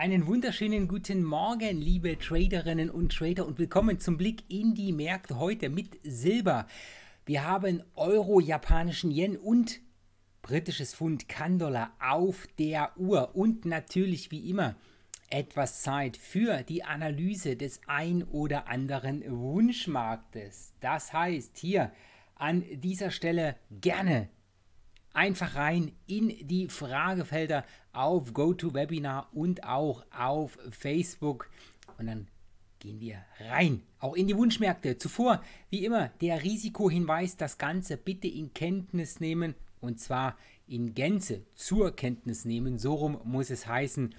Einen wunderschönen guten Morgen, liebe Traderinnen und Trader und willkommen zum Blick in die Märkte heute mit Silber. Wir haben Euro, japanischen Yen und britisches Pfund Kandola auf der Uhr und natürlich wie immer etwas Zeit für die Analyse des ein oder anderen Wunschmarktes. Das heißt hier an dieser Stelle gerne einfach rein in die Fragefelder auf GoToWebinar und auch auf Facebook und dann gehen wir rein, auch in die Wunschmärkte. Zuvor, wie immer, der Risikohinweis, das Ganze bitte in Kenntnis nehmen und zwar in Gänze zur Kenntnis nehmen. So rum muss es heißen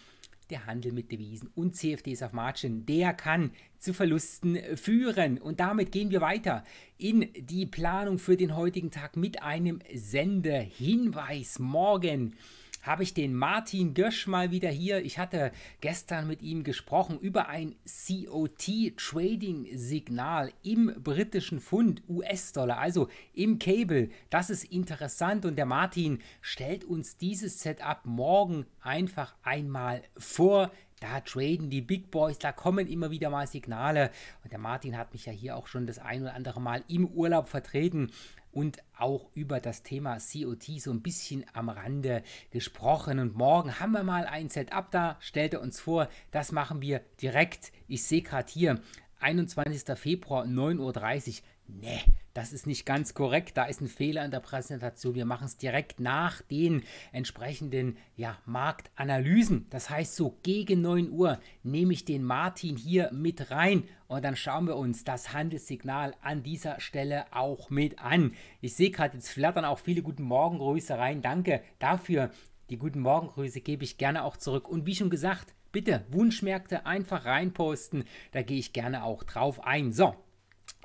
der Handel mit Devisen und CFDs auf Margin, der kann zu Verlusten führen. Und damit gehen wir weiter in die Planung für den heutigen Tag mit einem Sendehinweis. Morgen habe ich den Martin Gösch mal wieder hier. Ich hatte gestern mit ihm gesprochen über ein COT-Trading-Signal im britischen Pfund US-Dollar, also im Cable. Das ist interessant und der Martin stellt uns dieses Setup morgen einfach einmal vor. Da traden die Big Boys, da kommen immer wieder mal Signale. Und der Martin hat mich ja hier auch schon das ein oder andere Mal im Urlaub vertreten und auch über das Thema COT so ein bisschen am Rande gesprochen. Und morgen haben wir mal ein Setup da, stellt er uns vor. Das machen wir direkt. Ich sehe gerade hier, 21. Februar, 9.30 Uhr nee, das ist nicht ganz korrekt, da ist ein Fehler in der Präsentation. Wir machen es direkt nach den entsprechenden ja, Marktanalysen. Das heißt, so gegen 9 Uhr nehme ich den Martin hier mit rein und dann schauen wir uns das Handelssignal an dieser Stelle auch mit an. Ich sehe gerade, jetzt flattern auch viele guten Morgengrüße rein. Danke dafür. Die guten Morgengrüße gebe ich gerne auch zurück. Und wie schon gesagt, bitte Wunschmärkte einfach reinposten. Da gehe ich gerne auch drauf ein. So,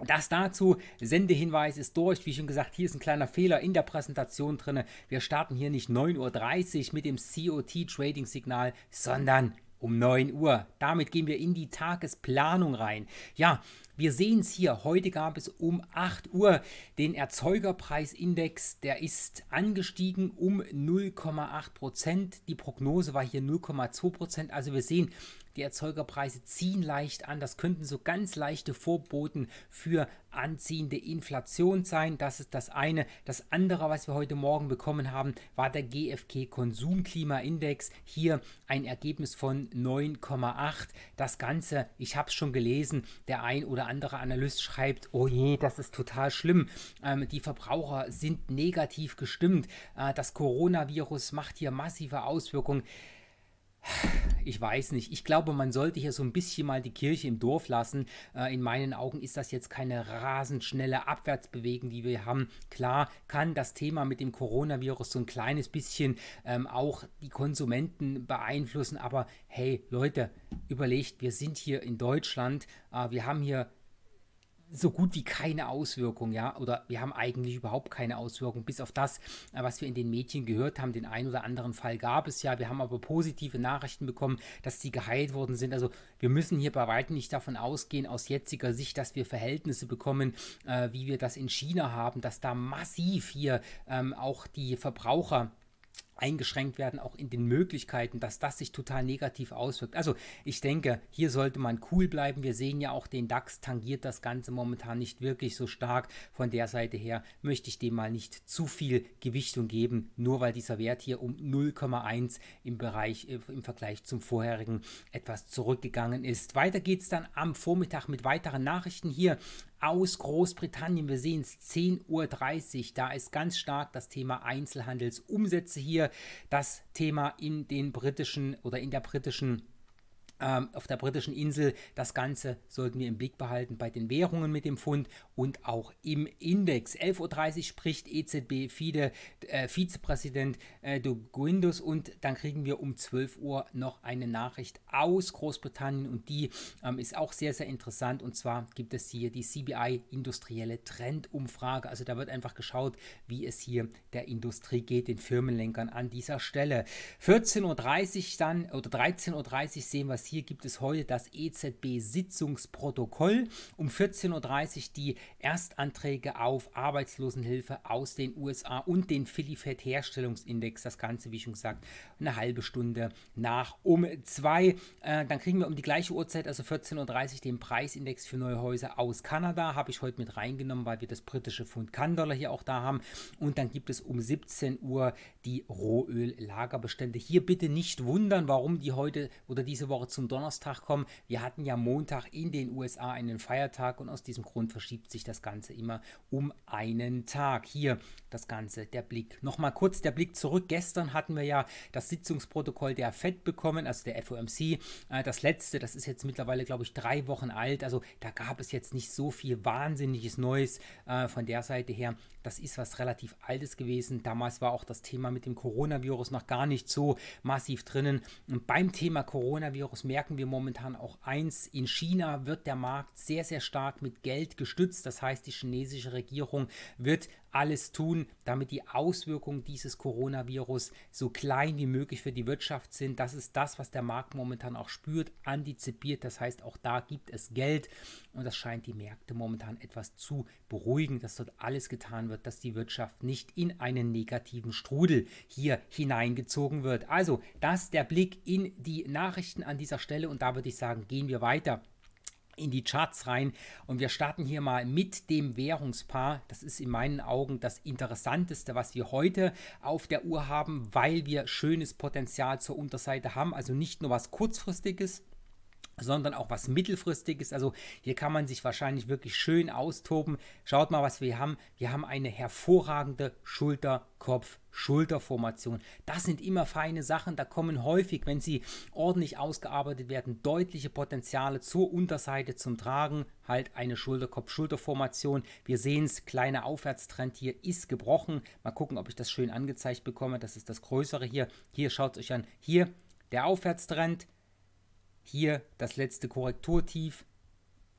das dazu, Sendehinweis ist durch. Wie schon gesagt, hier ist ein kleiner Fehler in der Präsentation drin. Wir starten hier nicht 9.30 Uhr mit dem COT-Trading-Signal, sondern um 9 Uhr. Damit gehen wir in die Tagesplanung rein. Ja, wir sehen es hier. Heute gab es um 8 Uhr den Erzeugerpreisindex. Der ist angestiegen um 0,8 Prozent. Die Prognose war hier 0,2 Prozent. Also wir sehen, die Erzeugerpreise ziehen leicht an. Das könnten so ganz leichte Vorboten für anziehende Inflation sein. Das ist das eine. Das andere, was wir heute Morgen bekommen haben, war der GfK Konsumklimaindex. Hier ein Ergebnis von 9,8. Das Ganze, ich habe es schon gelesen, der ein oder andere Analyst schreibt, oh je, das ist total schlimm. Ähm, die Verbraucher sind negativ gestimmt. Äh, das Coronavirus macht hier massive Auswirkungen ich weiß nicht. Ich glaube, man sollte hier so ein bisschen mal die Kirche im Dorf lassen. Äh, in meinen Augen ist das jetzt keine rasend schnelle Abwärtsbewegung, die wir haben. Klar kann das Thema mit dem Coronavirus so ein kleines bisschen ähm, auch die Konsumenten beeinflussen. Aber hey, Leute, überlegt, wir sind hier in Deutschland. Äh, wir haben hier so gut wie keine Auswirkung, ja, oder wir haben eigentlich überhaupt keine Auswirkung, bis auf das, äh, was wir in den Medien gehört haben. Den einen oder anderen Fall gab es ja, wir haben aber positive Nachrichten bekommen, dass die geheilt worden sind. Also wir müssen hier bei weitem nicht davon ausgehen, aus jetziger Sicht, dass wir Verhältnisse bekommen, äh, wie wir das in China haben, dass da massiv hier ähm, auch die Verbraucher eingeschränkt werden, auch in den Möglichkeiten, dass das sich total negativ auswirkt. Also ich denke, hier sollte man cool bleiben. Wir sehen ja auch, den DAX tangiert das Ganze momentan nicht wirklich so stark. Von der Seite her möchte ich dem mal nicht zu viel Gewichtung geben, nur weil dieser Wert hier um 0,1 im Bereich äh, im Vergleich zum vorherigen etwas zurückgegangen ist. Weiter geht es dann am Vormittag mit weiteren Nachrichten hier aus Großbritannien. Wir sehen es 10.30 Uhr. Da ist ganz stark das Thema Einzelhandelsumsätze hier, das Thema in den britischen oder in der britischen ähm, auf der britischen Insel. Das Ganze sollten wir im Blick behalten bei den Währungen mit dem Pfund und auch im Index. 11.30 Uhr spricht EZB FIDE, äh, Vizepräsident äh, de Guindos und dann kriegen wir um 12 Uhr noch eine Nachricht aus Großbritannien und die ähm, ist auch sehr, sehr interessant und zwar gibt es hier die CBI industrielle Trendumfrage. Also da wird einfach geschaut, wie es hier der Industrie geht, den Firmenlenkern an dieser Stelle. 14.30 Uhr dann oder 13.30 Uhr sehen wir es hier hier gibt es heute das EZB-Sitzungsprotokoll. Um 14.30 Uhr die Erstanträge auf Arbeitslosenhilfe aus den USA und den Filifed Herstellungsindex. Das Ganze, wie schon gesagt, eine halbe Stunde nach um zwei. Äh, dann kriegen wir um die gleiche Uhrzeit, also 14.30 Uhr, den Preisindex für neue Häuser aus Kanada. Habe ich heute mit reingenommen, weil wir das britische Pfund Kandoller hier auch da haben. Und dann gibt es um 17 Uhr die Rohöllagerbestände. Hier bitte nicht wundern, warum die heute oder diese Woche zum zum Donnerstag kommen. Wir hatten ja Montag in den USA einen Feiertag und aus diesem Grund verschiebt sich das Ganze immer um einen Tag. Hier das Ganze, der Blick. Nochmal kurz der Blick zurück. Gestern hatten wir ja das Sitzungsprotokoll der FED bekommen, also der FOMC. Äh, das letzte, das ist jetzt mittlerweile, glaube ich, drei Wochen alt. Also da gab es jetzt nicht so viel Wahnsinniges Neues äh, von der Seite her. Das ist was relativ Altes gewesen. Damals war auch das Thema mit dem Coronavirus noch gar nicht so massiv drinnen. Und beim Thema Coronavirus merken wir momentan auch eins, in China wird der Markt sehr, sehr stark mit Geld gestützt. Das heißt, die chinesische Regierung wird alles tun, damit die Auswirkungen dieses Coronavirus so klein wie möglich für die Wirtschaft sind. Das ist das, was der Markt momentan auch spürt, antizipiert. Das heißt, auch da gibt es Geld und das scheint die Märkte momentan etwas zu beruhigen, dass dort alles getan wird, dass die Wirtschaft nicht in einen negativen Strudel hier hineingezogen wird. Also, das ist der Blick in die Nachrichten an dieser Stelle und da würde ich sagen, gehen wir weiter in die Charts rein und wir starten hier mal mit dem Währungspaar. Das ist in meinen Augen das interessanteste, was wir heute auf der Uhr haben, weil wir schönes Potenzial zur Unterseite haben. Also nicht nur was kurzfristiges, sondern auch was mittelfristiges. Also hier kann man sich wahrscheinlich wirklich schön austoben. Schaut mal, was wir haben. Wir haben eine hervorragende schulter kopf schulter formation Das sind immer feine Sachen. Da kommen häufig, wenn sie ordentlich ausgearbeitet werden, deutliche Potenziale zur Unterseite zum Tragen. Halt eine schulter kopf schulter formation Wir sehen es, kleiner Aufwärtstrend hier ist gebrochen. Mal gucken, ob ich das schön angezeigt bekomme. Das ist das Größere hier. Hier schaut es euch an. Hier der Aufwärtstrend hier das letzte Korrekturtief.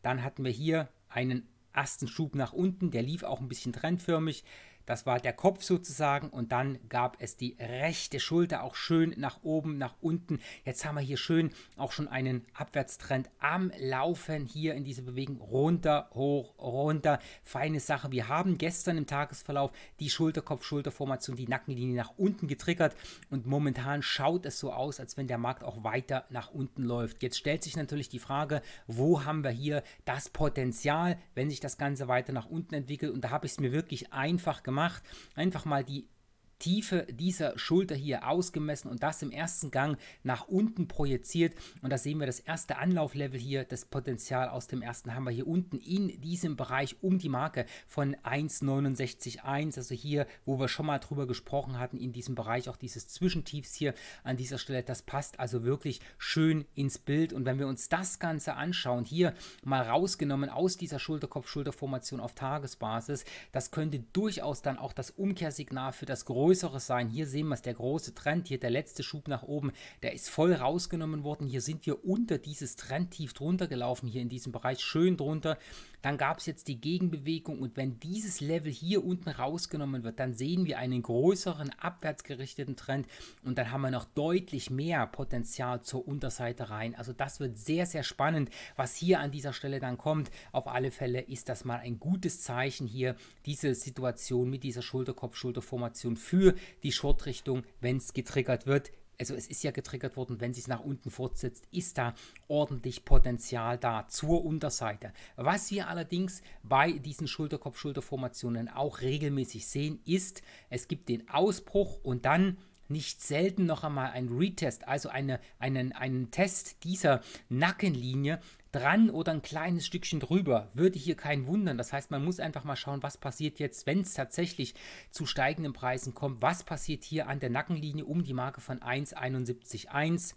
Dann hatten wir hier einen ersten Schub nach unten, der lief auch ein bisschen trendförmig. Das war der Kopf sozusagen und dann gab es die rechte Schulter auch schön nach oben, nach unten. Jetzt haben wir hier schön auch schon einen Abwärtstrend am Laufen hier in dieser Bewegung runter, hoch, runter. Feine Sache. Wir haben gestern im Tagesverlauf die Schulterkopf-Schulterformation, die Nackenlinie nach unten getriggert und momentan schaut es so aus, als wenn der Markt auch weiter nach unten läuft. Jetzt stellt sich natürlich die Frage, wo haben wir hier das Potenzial, wenn sich das Ganze weiter nach unten entwickelt und da habe ich es mir wirklich einfach gemacht gemacht. Einfach mal die Tiefe dieser Schulter hier ausgemessen und das im ersten Gang nach unten projiziert. Und da sehen wir das erste Anlauflevel hier, das Potenzial aus dem ersten haben wir hier unten in diesem Bereich um die Marke von 1,69,1. Also hier, wo wir schon mal drüber gesprochen hatten, in diesem Bereich auch dieses Zwischentiefs hier an dieser Stelle. Das passt also wirklich schön ins Bild. Und wenn wir uns das Ganze anschauen, hier mal rausgenommen aus dieser Schulterkopf-Schulterformation auf Tagesbasis, das könnte durchaus dann auch das Umkehrsignal für das größere Größeres sein. Hier sehen wir es, der große Trend, hier der letzte Schub nach oben, der ist voll rausgenommen worden. Hier sind wir unter dieses Trendtief drunter gelaufen, hier in diesem Bereich schön drunter. Dann gab es jetzt die Gegenbewegung und wenn dieses Level hier unten rausgenommen wird, dann sehen wir einen größeren abwärtsgerichteten Trend und dann haben wir noch deutlich mehr Potenzial zur Unterseite rein. Also das wird sehr, sehr spannend, was hier an dieser Stelle dann kommt. Auf alle Fälle ist das mal ein gutes Zeichen hier, diese Situation mit dieser Schulterkopf-Schulterformation für die Shortrichtung, wenn es getriggert wird, also es ist ja getriggert worden, wenn sich nach unten fortsetzt, ist da ordentlich Potenzial da zur Unterseite. Was wir allerdings bei diesen Schulterkopf-Schulterformationen auch regelmäßig sehen, ist, es gibt den Ausbruch und dann nicht selten noch einmal ein Retest, also eine, einen, einen Test dieser Nackenlinie, dran oder ein kleines Stückchen drüber. Würde hier kein wundern. Das heißt, man muss einfach mal schauen, was passiert jetzt, wenn es tatsächlich zu steigenden Preisen kommt. Was passiert hier an der Nackenlinie um die Marke von 1,71,1?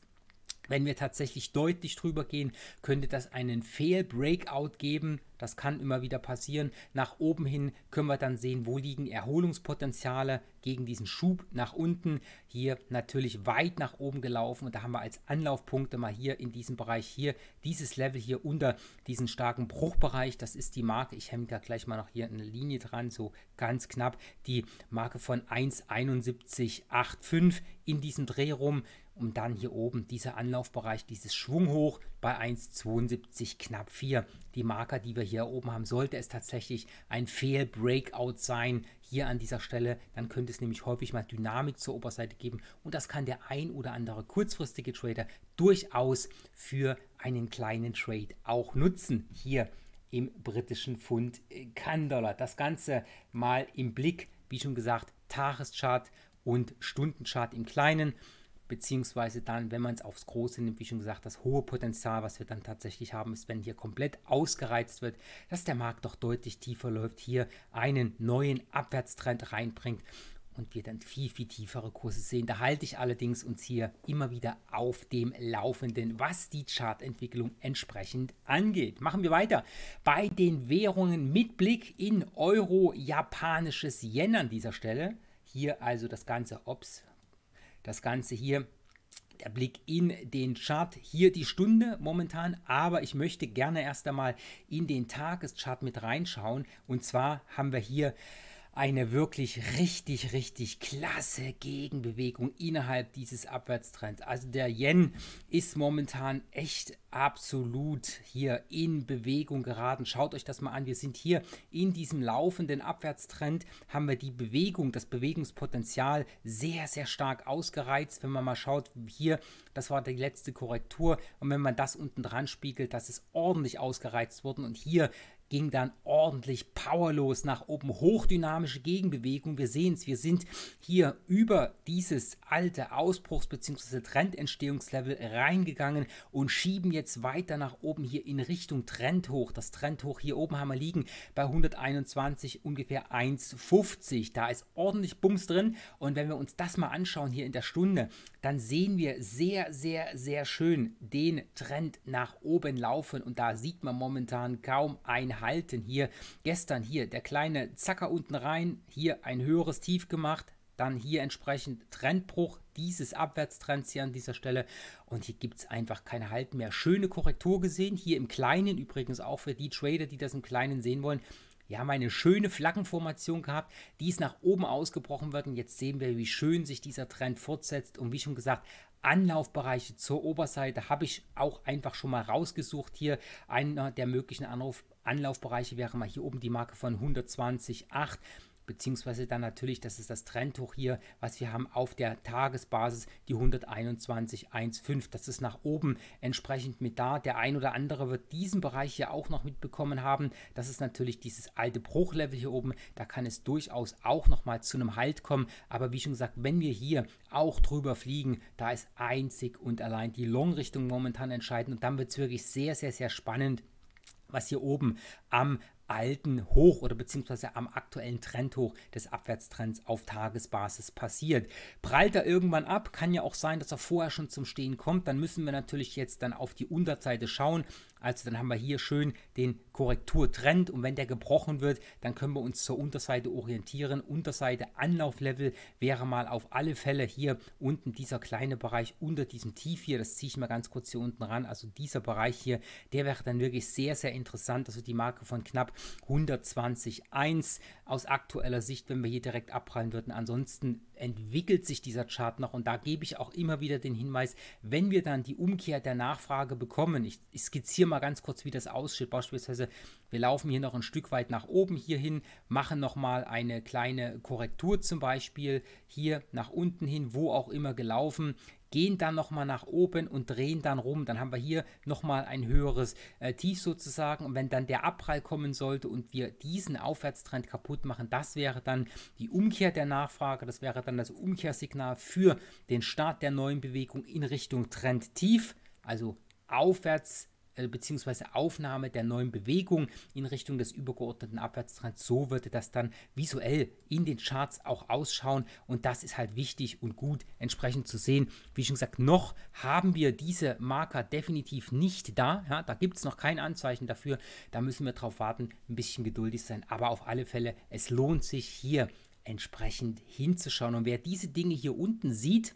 Wenn wir tatsächlich deutlich drüber gehen, könnte das einen Fail-Breakout geben. Das kann immer wieder passieren. Nach oben hin können wir dann sehen, wo liegen Erholungspotenziale gegen diesen Schub nach unten. Hier natürlich weit nach oben gelaufen und da haben wir als Anlaufpunkte mal hier in diesem Bereich hier, dieses Level hier unter diesen starken Bruchbereich. Das ist die Marke. Ich hänge da gleich mal noch hier eine Linie dran, so ganz knapp. Die Marke von 1,7185 in diesem Dreh rum und dann hier oben dieser Anlaufbereich, dieses Schwunghoch bei 1,72 knapp 4. Die Marker, die wir hier oben haben, sollte es tatsächlich ein Fehl-Breakout sein hier an dieser Stelle, dann könnte es nämlich häufig mal Dynamik zur Oberseite geben und das kann der ein oder andere kurzfristige Trader durchaus für einen kleinen Trade auch nutzen hier im britischen Pfund kann äh, Das Ganze mal im Blick, wie schon gesagt, Tageschart und Stundenchart im Kleinen beziehungsweise dann, wenn man es aufs Große nimmt, wie schon gesagt, das hohe Potenzial, was wir dann tatsächlich haben, ist, wenn hier komplett ausgereizt wird, dass der Markt doch deutlich tiefer läuft, hier einen neuen Abwärtstrend reinbringt und wir dann viel, viel tiefere Kurse sehen. Da halte ich allerdings uns hier immer wieder auf dem Laufenden, was die Chartentwicklung entsprechend angeht. Machen wir weiter bei den Währungen mit Blick in Euro, japanisches Yen an dieser Stelle. Hier also das Ganze, ob es das Ganze hier der Blick in den Chart. Hier die Stunde momentan, aber ich möchte gerne erst einmal in den Tageschart mit reinschauen. Und zwar haben wir hier eine wirklich richtig, richtig klasse Gegenbewegung innerhalb dieses Abwärtstrends. Also der Yen ist momentan echt absolut hier in Bewegung geraten. Schaut euch das mal an. Wir sind hier in diesem laufenden Abwärtstrend, haben wir die Bewegung, das Bewegungspotenzial sehr, sehr stark ausgereizt. Wenn man mal schaut, hier, das war die letzte Korrektur und wenn man das unten dran spiegelt, das ist ordentlich ausgereizt worden und hier ging dann ordentlich powerlos nach oben. Hochdynamische Gegenbewegung. Wir sehen es, wir sind hier über dieses alte Ausbruchs- bzw. Trendentstehungslevel reingegangen und schieben jetzt weiter nach oben hier in Richtung Trendhoch. Das Trendhoch hier oben haben wir liegen bei 121 ungefähr 1,50. Da ist ordentlich Bums drin und wenn wir uns das mal anschauen hier in der Stunde, dann sehen wir sehr, sehr, sehr schön den Trend nach oben laufen und da sieht man momentan kaum ein gehalten. Hier gestern hier der kleine Zacker unten rein, hier ein höheres Tief gemacht, dann hier entsprechend Trendbruch dieses Abwärtstrends hier an dieser Stelle. Und hier gibt es einfach keine Halten mehr. Schöne Korrektur gesehen, hier im Kleinen übrigens auch für die Trader, die das im Kleinen sehen wollen. Wir haben eine schöne Flaggenformation gehabt, die ist nach oben ausgebrochen wird jetzt sehen wir, wie schön sich dieser Trend fortsetzt und wie schon gesagt, Anlaufbereiche zur Oberseite habe ich auch einfach schon mal rausgesucht hier. Einer der möglichen Anruf Anlaufbereiche wäre mal hier oben die Marke von 120,8 beziehungsweise dann natürlich, das ist das Trendtuch hier, was wir haben auf der Tagesbasis, die 121,15. Das ist nach oben entsprechend mit da. Der ein oder andere wird diesen Bereich hier auch noch mitbekommen haben. Das ist natürlich dieses alte Bruchlevel hier oben. Da kann es durchaus auch nochmal zu einem Halt kommen. Aber wie schon gesagt, wenn wir hier auch drüber fliegen, da ist einzig und allein die Long-Richtung momentan entscheidend. Und dann wird es wirklich sehr, sehr, sehr spannend was hier oben am alten Hoch oder beziehungsweise am aktuellen Trendhoch des Abwärtstrends auf Tagesbasis passiert. Prallt er irgendwann ab, kann ja auch sein, dass er vorher schon zum Stehen kommt, dann müssen wir natürlich jetzt dann auf die Unterseite schauen, also dann haben wir hier schön den Korrekturtrend und wenn der gebrochen wird, dann können wir uns zur Unterseite orientieren. Unterseite Anlauflevel wäre mal auf alle Fälle hier unten dieser kleine Bereich unter diesem Tief hier. Das ziehe ich mal ganz kurz hier unten ran. Also dieser Bereich hier, der wäre dann wirklich sehr, sehr interessant. Also die Marke von knapp 120,1 aus aktueller Sicht, wenn wir hier direkt abprallen würden. Ansonsten entwickelt sich dieser Chart noch und da gebe ich auch immer wieder den Hinweis, wenn wir dann die Umkehr der Nachfrage bekommen, ich, ich skizziere mal ganz kurz, wie das aussieht, beispielsweise wir laufen hier noch ein Stück weit nach oben hier hin, machen nochmal eine kleine Korrektur zum Beispiel hier nach unten hin, wo auch immer gelaufen, gehen dann nochmal nach oben und drehen dann rum. Dann haben wir hier nochmal ein höheres äh, Tief sozusagen. Und wenn dann der Abprall kommen sollte und wir diesen Aufwärtstrend kaputt machen, das wäre dann die Umkehr der Nachfrage. Das wäre dann das Umkehrsignal für den Start der neuen Bewegung in Richtung Trendtief, also aufwärts äh, beziehungsweise Aufnahme der neuen Bewegung in Richtung des übergeordneten Abwärtstrends. So würde das dann visuell in den Charts auch ausschauen und das ist halt wichtig und gut entsprechend zu sehen. Wie schon gesagt, noch haben wir diese Marker definitiv nicht da. Ja, da gibt es noch kein Anzeichen dafür. Da müssen wir drauf warten, ein bisschen geduldig sein. Aber auf alle Fälle, es lohnt sich hier entsprechend hinzuschauen. Und wer diese Dinge hier unten sieht,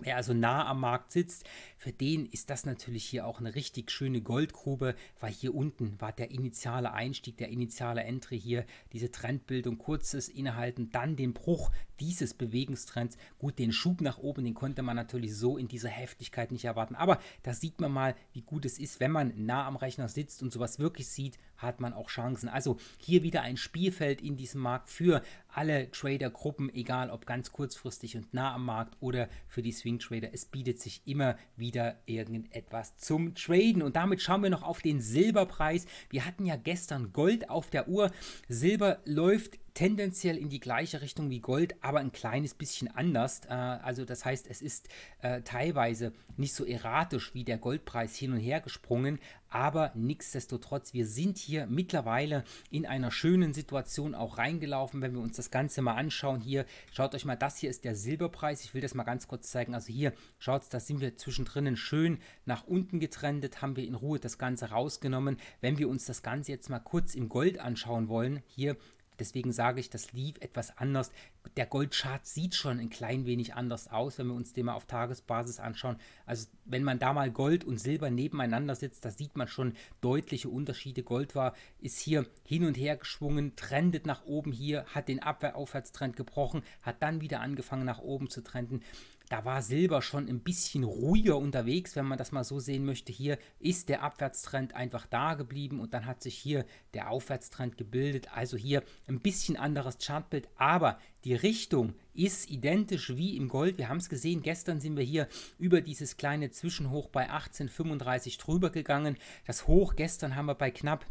Wer also nah am Markt sitzt, für den ist das natürlich hier auch eine richtig schöne Goldgrube, weil hier unten war der initiale Einstieg, der initiale Entry hier, diese Trendbildung, kurzes Innehalten, dann den Bruch dieses Bewegungstrends. Gut, den Schub nach oben, den konnte man natürlich so in dieser Heftigkeit nicht erwarten. Aber da sieht man mal, wie gut es ist, wenn man nah am Rechner sitzt und sowas wirklich sieht, hat man auch Chancen. Also hier wieder ein Spielfeld in diesem Markt für alle Trader-Gruppen, egal ob ganz kurzfristig und nah am Markt oder für die Swing Trader. Es bietet sich immer wieder wieder irgendetwas zum Traden. Und damit schauen wir noch auf den Silberpreis. Wir hatten ja gestern Gold auf der Uhr. Silber läuft tendenziell in die gleiche Richtung wie Gold, aber ein kleines bisschen anders. Äh, also das heißt, es ist äh, teilweise nicht so erratisch wie der Goldpreis hin und her gesprungen, aber nichtsdestotrotz, wir sind hier mittlerweile in einer schönen Situation auch reingelaufen, wenn wir uns das Ganze mal anschauen. Hier, schaut euch mal, das hier ist der Silberpreis. Ich will das mal ganz kurz zeigen. Also hier, schaut, da sind wir zwischendrin schön nach unten getrendet, haben wir in Ruhe das Ganze rausgenommen. Wenn wir uns das Ganze jetzt mal kurz im Gold anschauen wollen, hier Deswegen sage ich, das lief etwas anders. Der Goldchart sieht schon ein klein wenig anders aus, wenn wir uns den mal auf Tagesbasis anschauen. Also wenn man da mal Gold und Silber nebeneinander sitzt, da sieht man schon deutliche Unterschiede. Gold war, ist hier hin und her geschwungen, trendet nach oben hier, hat den Abwehraufwärtstrend gebrochen, hat dann wieder angefangen nach oben zu trenden. Da war Silber schon ein bisschen ruhiger unterwegs, wenn man das mal so sehen möchte. Hier ist der Abwärtstrend einfach da geblieben und dann hat sich hier der Aufwärtstrend gebildet. Also hier ein bisschen anderes Chartbild, aber die Richtung ist identisch wie im Gold. Wir haben es gesehen, gestern sind wir hier über dieses kleine Zwischenhoch bei 18,35 drüber gegangen. Das Hoch gestern haben wir bei knapp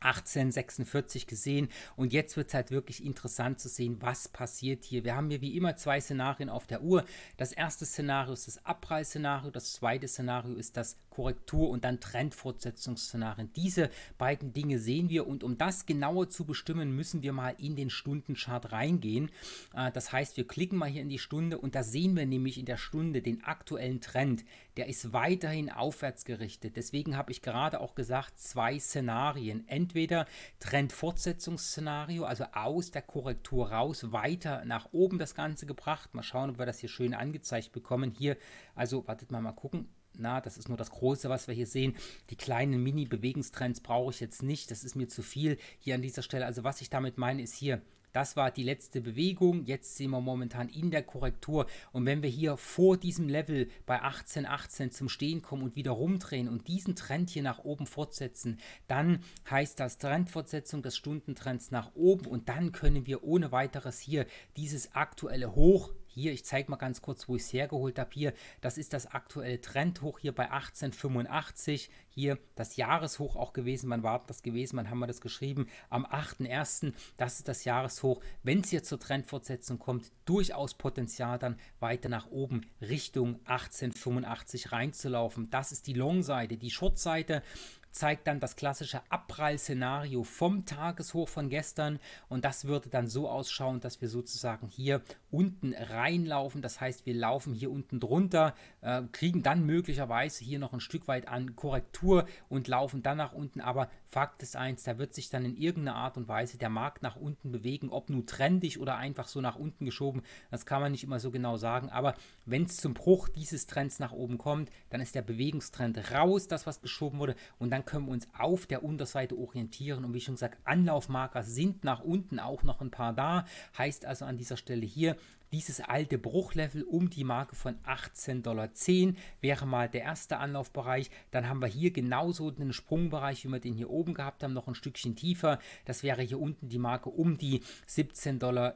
1846 gesehen und jetzt wird es halt wirklich interessant zu sehen, was passiert hier. Wir haben hier wie immer zwei Szenarien auf der Uhr. Das erste Szenario ist das Abreißszenario, das zweite Szenario ist das Korrektur und dann Trendfortsetzungsszenarien. Diese beiden Dinge sehen wir und um das genauer zu bestimmen, müssen wir mal in den Stundenchart reingehen. Äh, das heißt, wir klicken mal hier in die Stunde und da sehen wir nämlich in der Stunde den aktuellen Trend. Der ist weiterhin aufwärts gerichtet. Deswegen habe ich gerade auch gesagt, zwei Szenarien. Entweder Trendfortsetzungsszenario, also aus der Korrektur raus, weiter nach oben das Ganze gebracht. Mal schauen, ob wir das hier schön angezeigt bekommen. Hier, also wartet mal, mal gucken na, das ist nur das Große, was wir hier sehen. Die kleinen Mini-Bewegungstrends brauche ich jetzt nicht, das ist mir zu viel hier an dieser Stelle. Also was ich damit meine, ist hier das war die letzte Bewegung. Jetzt sind wir momentan in der Korrektur. Und wenn wir hier vor diesem Level bei 18,18 18 zum Stehen kommen und wieder rumdrehen und diesen Trend hier nach oben fortsetzen, dann heißt das Trendfortsetzung des Stundentrends nach oben. Und dann können wir ohne weiteres hier dieses aktuelle Hoch hier, ich zeige mal ganz kurz, wo ich es hergeholt habe. Hier, das ist das aktuelle Trendhoch hier bei 1885. Hier das Jahreshoch auch gewesen. Man war das gewesen? man haben wir das geschrieben? Am 8.1. Das ist das Jahreshoch. Wenn es hier zur Trendfortsetzung kommt, durchaus Potenzial dann weiter nach oben Richtung 1885 reinzulaufen. Das ist die Long-Seite. Die Short-Seite zeigt dann das klassische Abprall-Szenario vom Tageshoch von gestern und das würde dann so ausschauen, dass wir sozusagen hier unten reinlaufen. Das heißt, wir laufen hier unten drunter, äh, kriegen dann möglicherweise hier noch ein Stück weit an Korrektur und laufen dann nach unten. Aber Fakt ist eins, da wird sich dann in irgendeiner Art und Weise der Markt nach unten bewegen, ob nur trendig oder einfach so nach unten geschoben. Das kann man nicht immer so genau sagen. Aber wenn es zum Bruch dieses Trends nach oben kommt, dann ist der Bewegungstrend raus, das was geschoben wurde. Und dann können wir uns auf der Unterseite orientieren. Und wie schon gesagt, Anlaufmarker sind nach unten auch noch ein paar da. Heißt also an dieser Stelle hier, dieses alte Bruchlevel um die Marke von 18,10 Dollar wäre mal der erste Anlaufbereich. Dann haben wir hier genauso einen Sprungbereich, wie wir den hier oben gehabt haben, noch ein Stückchen tiefer. Das wäre hier unten die Marke um die 17,87 Dollar.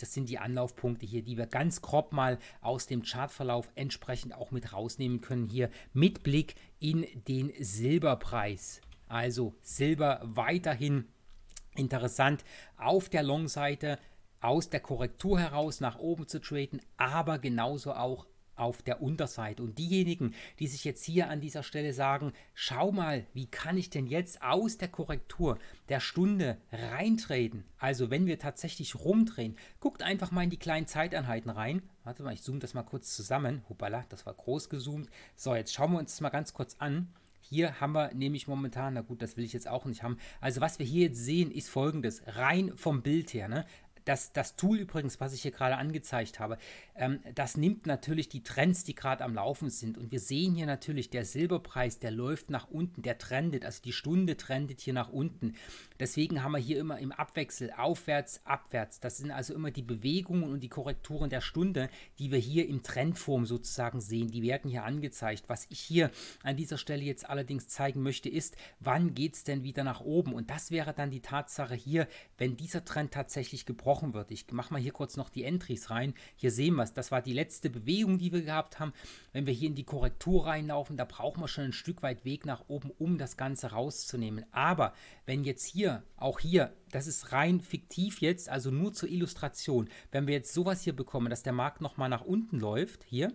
Das sind die Anlaufpunkte hier, die wir ganz grob mal aus dem Chartverlauf entsprechend auch mit rausnehmen können. Hier mit Blick in den Silberpreis. Also Silber weiterhin Interessant auf der Long-Seite aus der Korrektur heraus nach oben zu traden, aber genauso auch auf der Unterseite. Und diejenigen, die sich jetzt hier an dieser Stelle sagen, schau mal, wie kann ich denn jetzt aus der Korrektur der Stunde reintreten? Also wenn wir tatsächlich rumdrehen, guckt einfach mal in die kleinen Zeiteinheiten rein. Warte mal, ich zoome das mal kurz zusammen. Hoppala, das war groß gezoomt. So, jetzt schauen wir uns das mal ganz kurz an. Hier haben wir nämlich momentan, na gut, das will ich jetzt auch nicht haben. Also was wir hier jetzt sehen, ist folgendes, rein vom Bild her. Ne? das, das Tool übrigens, was ich hier gerade angezeigt habe, ähm, das nimmt natürlich die Trends, die gerade am Laufen sind. Und wir sehen hier natürlich, der Silberpreis, der läuft nach unten, der trendet, also die Stunde trendet hier nach unten. Deswegen haben wir hier immer im Abwechsel aufwärts, abwärts. Das sind also immer die Bewegungen und die Korrekturen der Stunde, die wir hier im Trendform sozusagen sehen. Die werden hier angezeigt. Was ich hier an dieser Stelle jetzt allerdings zeigen möchte, ist, wann geht es denn wieder nach oben? Und das wäre dann die Tatsache hier, wenn dieser Trend tatsächlich gebrochen besprochen wird. Ich mache mal hier kurz noch die Entries rein. Hier sehen wir es. Das war die letzte Bewegung, die wir gehabt haben. Wenn wir hier in die Korrektur reinlaufen, da brauchen wir schon ein Stück weit Weg nach oben, um das Ganze rauszunehmen. Aber wenn jetzt hier, auch hier, das ist rein fiktiv jetzt, also nur zur Illustration, wenn wir jetzt sowas hier bekommen, dass der Markt nochmal nach unten läuft, hier,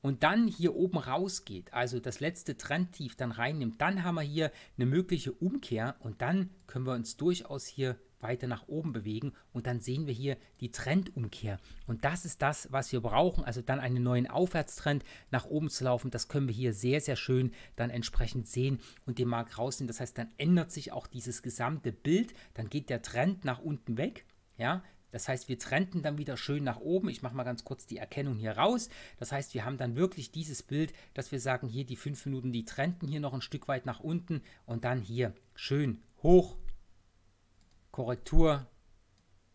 und dann hier oben rausgeht, also das letzte Trendtief dann reinnimmt, dann haben wir hier eine mögliche Umkehr und dann können wir uns durchaus hier weiter nach oben bewegen und dann sehen wir hier die Trendumkehr. Und das ist das, was wir brauchen, also dann einen neuen Aufwärtstrend nach oben zu laufen. Das können wir hier sehr, sehr schön dann entsprechend sehen und den Markt rausnehmen. Das heißt, dann ändert sich auch dieses gesamte Bild, dann geht der Trend nach unten weg. Ja, das heißt, wir trennten dann wieder schön nach oben. Ich mache mal ganz kurz die Erkennung hier raus. Das heißt, wir haben dann wirklich dieses Bild, dass wir sagen, hier die 5 Minuten, die trennten hier noch ein Stück weit nach unten und dann hier schön hoch Korrektur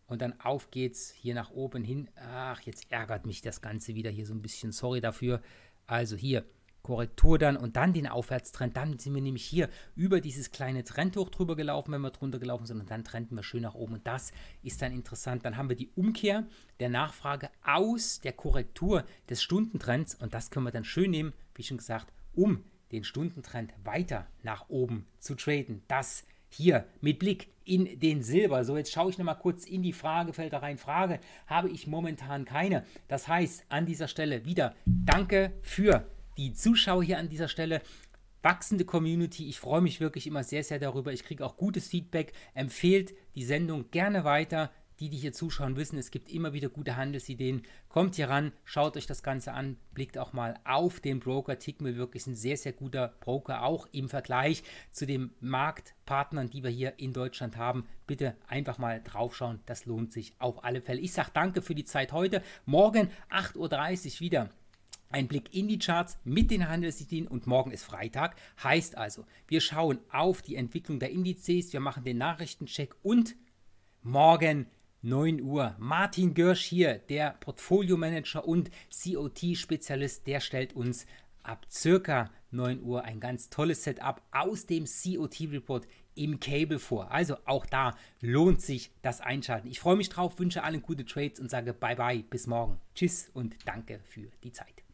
und dann auf geht's hier nach oben hin. Ach, jetzt ärgert mich das Ganze wieder hier so ein bisschen. Sorry dafür. Also hier Korrektur dann und dann den Aufwärtstrend. Dann sind wir nämlich hier über dieses kleine Trendhoch drüber gelaufen, wenn wir drunter gelaufen sind. Und dann trennten wir schön nach oben. Und das ist dann interessant. Dann haben wir die Umkehr der Nachfrage aus der Korrektur des Stundentrends. Und das können wir dann schön nehmen, wie schon gesagt, um den Stundentrend weiter nach oben zu traden. Das ist hier mit Blick in den Silber. So, jetzt schaue ich nochmal kurz in die Fragefelder rein. Frage habe ich momentan keine. Das heißt, an dieser Stelle wieder danke für die Zuschauer hier an dieser Stelle wachsende Community. Ich freue mich wirklich immer sehr, sehr darüber. Ich kriege auch gutes Feedback. Empfehlt die Sendung gerne weiter die, die hier zuschauen, wissen, es gibt immer wieder gute Handelsideen. Kommt hier ran, schaut euch das Ganze an, blickt auch mal auf den Broker. Tickmill wirklich ein sehr, sehr guter Broker, auch im Vergleich zu den Marktpartnern, die wir hier in Deutschland haben. Bitte einfach mal draufschauen, das lohnt sich auf alle Fälle. Ich sage danke für die Zeit heute. Morgen 8.30 Uhr wieder. Ein Blick in die Charts mit den Handelsideen und morgen ist Freitag. Heißt also, wir schauen auf die Entwicklung der Indizes, wir machen den Nachrichtencheck und morgen 9 Uhr. Martin Görsch hier, der Portfolio-Manager und COT-Spezialist, der stellt uns ab circa 9 Uhr ein ganz tolles Setup aus dem COT-Report im Cable vor. Also auch da lohnt sich das Einschalten. Ich freue mich drauf, wünsche allen gute Trades und sage bye bye, bis morgen. Tschüss und danke für die Zeit.